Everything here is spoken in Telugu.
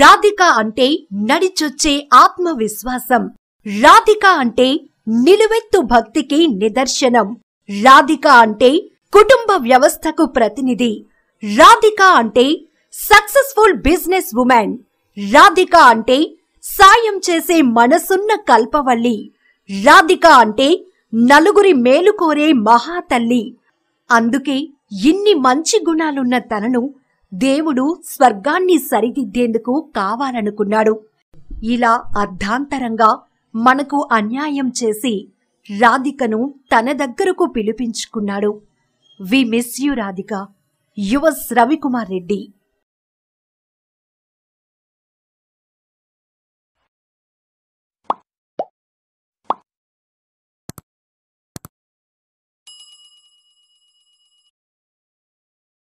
రాధిక అంటే నడిచొచ్చే ఆత్మవిశ్వాసం రాధిక అంటే నిలువెత్తు భక్తికి నిదర్శనం రాధిక అంటే కుటుంబ వ్యవస్థకు ప్రతినిధి రాధిక అంటే సక్సెస్ఫుల్ బిజినెస్ ఉమెన్ రాధిక అంటే సాయం చేసే మనసున్న కల్పవల్లి రాధిక అంటే నలుగురి మేలు కోరే మహాతల్లి అందుకే ఇన్ని మంచి గుణాలున్న తనను దేవుడు స్వర్గాన్ని సరిదిద్దేందుకు కావాలనుకున్నాడు ఇలా అర్ధాంతరంగా మనకు అన్యాయం చేసి రాధికను తన దగ్గరకు పిలిపించుకున్నాడు వి మిస్ యు రాధిక యువ రవికుమార్ రెడ్డి